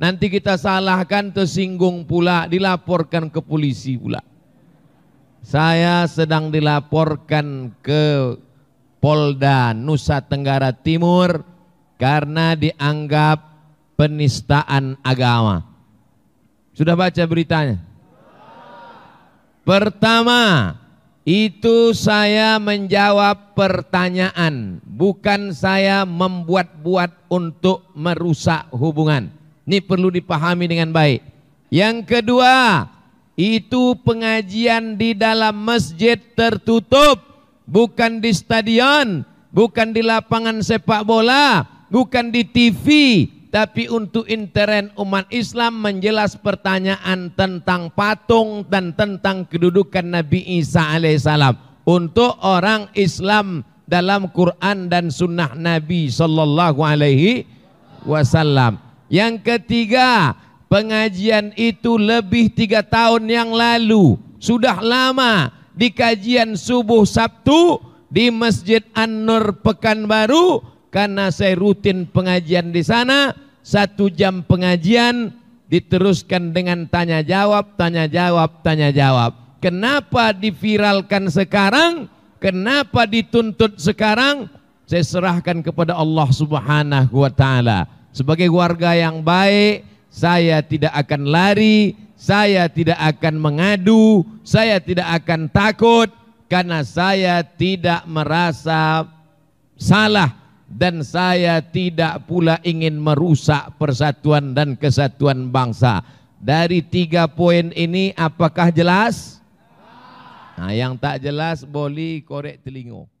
Nanti kita salahkan, tersinggung pula, dilaporkan ke polisi pula. Saya sedang dilaporkan ke Polda Nusa Tenggara Timur karena dianggap penistaan agama. Sudah baca beritanya? Pertama, itu saya menjawab pertanyaan, bukan saya membuat-buat untuk merusak hubungan. Ini perlu dipahami dengan baik. Yang kedua, itu pengajian di dalam masjid tertutup, bukan di stadion, bukan di lapangan sepak bola, bukan di TV, tapi untuk interen umat Islam menjelas pertanyaan tentang patung dan tentang kedudukan Nabi Isa alaihissalam untuk orang Islam dalam Quran dan Sunnah Nabi Shallallahu yang ketiga, pengajian itu lebih tiga tahun yang lalu. Sudah lama di kajian subuh Sabtu di Masjid An-Nur Pekanbaru karena saya rutin pengajian di sana satu jam pengajian diteruskan dengan tanya jawab tanya jawab tanya jawab kenapa diviralkan sekarang kenapa dituntut sekarang saya serahkan kepada Allah Subhanahu wa taala sebagai warga yang baik, saya tidak akan lari, saya tidak akan mengadu, saya tidak akan takut karena saya tidak merasa salah dan saya tidak pula ingin merusak persatuan dan kesatuan bangsa. Dari tiga poin ini apakah jelas? Nah, yang tak jelas boleh korek telingo.